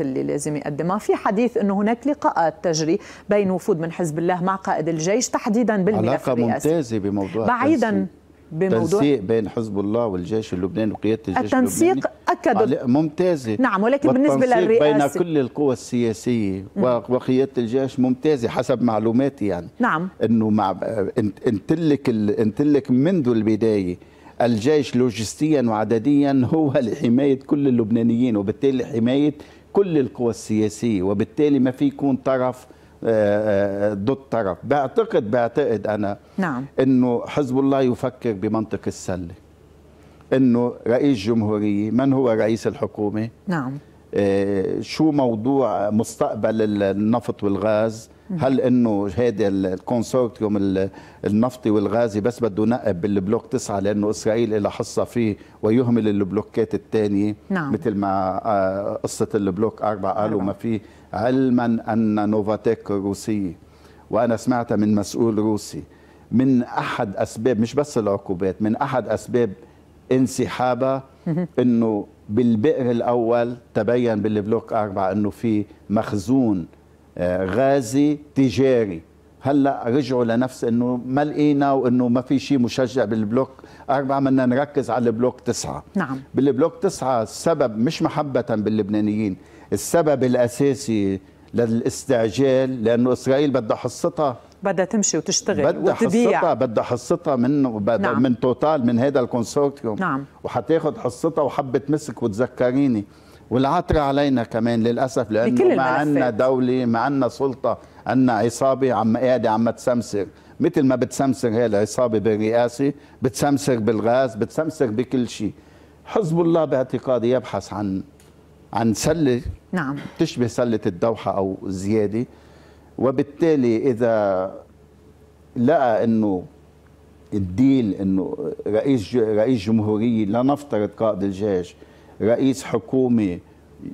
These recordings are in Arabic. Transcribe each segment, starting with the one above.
اللي لازم يقدمها في حديث أنه هناك لقاءات تجري بين وفود من حزب الله مع قائد الجيش تحديدا بالملف علاقة الرئاسي. ممتازة بموضوع بعيدا بموضوع تنسيق بين حزب الله والجيش اللبناني وقياده الجيش التنسيق اكد ممتازه نعم ولكن بالنسبه للرئاسه بين كل القوى السياسيه وقياده الجيش ممتازه حسب معلوماتي يعني نعم انه مع انتلك ال... انتلك منذ البدايه الجيش لوجستيا وعدديا هو لحمايه كل اللبنانيين وبالتالي حمايه كل القوى السياسية وبالتالي ما في يكون طرف آه، آه، ضد طرف بعتقد بعتقد أنا نعم. أنه حزب الله يفكر بمنطق السلة أنه رئيس جمهورية من هو رئيس الحكومة نعم آه، شو موضوع مستقبل النفط والغاز هل انه هذا الكونسورتيوم النفطي والغازي بس بده نقب بالبلوك تسعة لانه اسرائيل لها حصه فيه ويهمل البلوكات الثانيه نعم. مثل ما آه، قصه البلوك أربعة قالوا ما فيه علما ان نوفاتيك روسيه وانا سمعتها من مسؤول روسي من احد اسباب مش بس العقوبات من احد اسباب انسحابها انه بالبئر الاول تبين بالبلوك أربعة انه في مخزون غازي تجاري هلا رجعوا لنفس انه ما لقينا وانه ما في شيء مشجع بالبلوك أربعة بدنا نركز على البلوك تسعة نعم بالبلوك تسعة السبب مش محبة باللبنانيين السبب الأساسي للاستعجال لأنه إسرائيل بدها حصتها بدها تمشي وتشتغل بدها حصتها بدها حصتها من بدها نعم. من توتال من هذا الكونسورتيوم نعم وحتاخذ حصتها وحبه مسك وتذكريني والعطر علينا كمان للاسف لانه ما عندنا دوله ما عندنا سلطه عندنا عصابه عم قاعده عم تسمسر مثل ما بتسمسر هي العصابه بالرئاسه بتسمسر بالغاز بتسمسر بكل شيء حزب الله باعتقادي يبحث عن عن سله نعم تشبه سله الدوحه او زياده وبالتالي اذا لقى انه الديل انه رئيس رئيس جمهوريه لنفترض قائد الجيش رئيس حكومه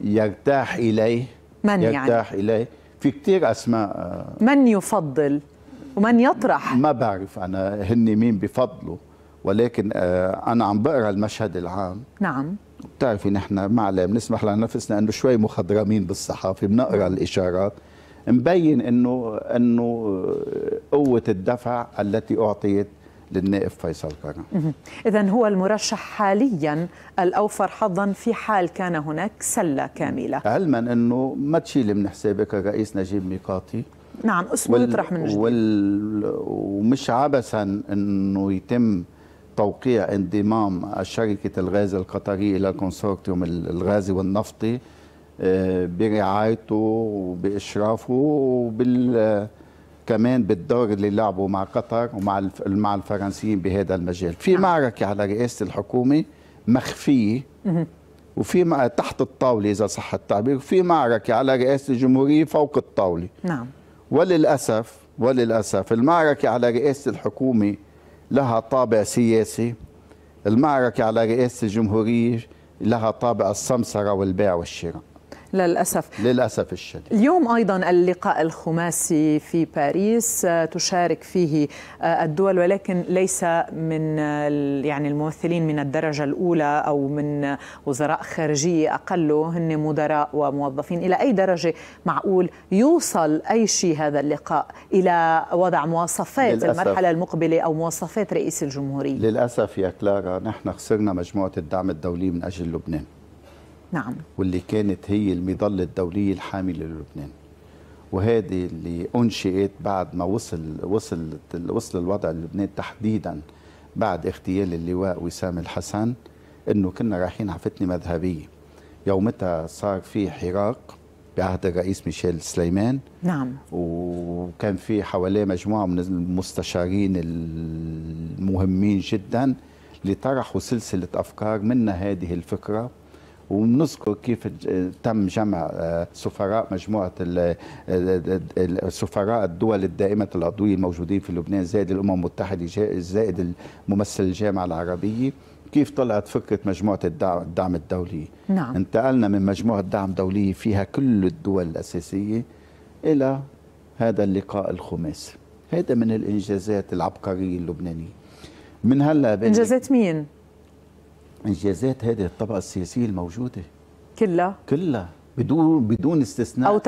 يرتاح اليه من يعني؟ يرتاح يعني؟ اليه في كثير اسماء آه، من يفضل ومن يطرح ما بعرف انا هن مين بفضلوا ولكن آه، انا عم بقرا المشهد العام نعم بتعرفي نحن ما عليه بنسمح لنفسنا انه شوي مخضرمين بالصحافه بنقرا نعم. الاشارات مبين انه انه آه، قوه الدفع التي اعطيت للنائب فيصل كرم إذا هو المرشح حاليا الأوفر حظا في حال كان هناك سلة كاملة علما أنه ما تشيل من حسابك الرئيس نجيب ميقاتي نعم اسمه وال... يطرح من جديد وال... ومش عبثا أنه يتم توقيع انضمام شركة الغاز القطري إلى الكونسورتيوم الغازي والنفطي آه، برعايته وبإشرافه وبال كمان بالدور اللي لعبوا مع قطر ومع مع الفرنسيين بهذا المجال في نعم. معركة على رئاسة الحكومة مخفية وفي تحت الطاولة إذا صح التعبير وفي معركة على رئاسة الجمهورية فوق الطاولة نعم وللأسف وللأسف المعركة على رئاسة الحكومة لها طابع سياسي المعركة على رئاسة الجمهورية لها طابع السمسرة والبيع والشراء للأسف للأسف الشديد اليوم أيضا اللقاء الخماسي في باريس آه، تشارك فيه آه، الدول ولكن ليس من يعني الممثلين من الدرجة الأولى أو من وزراء خارجية أقله هن مدراء وموظفين إلى أي درجة معقول يوصل أي شيء هذا اللقاء إلى وضع مواصفات للأسف المرحلة المقبلة أو مواصفات رئيس الجمهورية للأسف يا كلارا نحن خسرنا مجموعة الدعم الدولي من أجل لبنان نعم واللي كانت هي المظله الدوليه الحامله للبنان وهذه اللي انشئت بعد ما وصل وصل وصل الوضع للبنان تحديدا بعد اغتيال اللواء وسام الحسن انه كنا رايحين على فتنه مذهبيه يومتها صار في حراق بعهد الرئيس ميشيل سليمان نعم وكان في حواليه مجموعه من المستشارين المهمين جدا اللي طرحوا سلسله افكار منها هذه الفكره ونذكر كيف تم جمع آه، سفراء مجموعه آه، آه، سفراء الدول الدائمه العضويه الموجودين في لبنان زائد الامم المتحده زائد ممثل الجامعه العربيه كيف طلعت فكره مجموعه الدعم الدولي نعم. انتقلنا من مجموعه دعم دوليه فيها كل الدول الاساسيه الى هذا اللقاء الخماسي هذا من الانجازات العبقريه اللبنانيه من هلا انجازات مين انجازات هذه الطبقه السياسيه الموجوده كلها كلها بدون بدون استثناء أو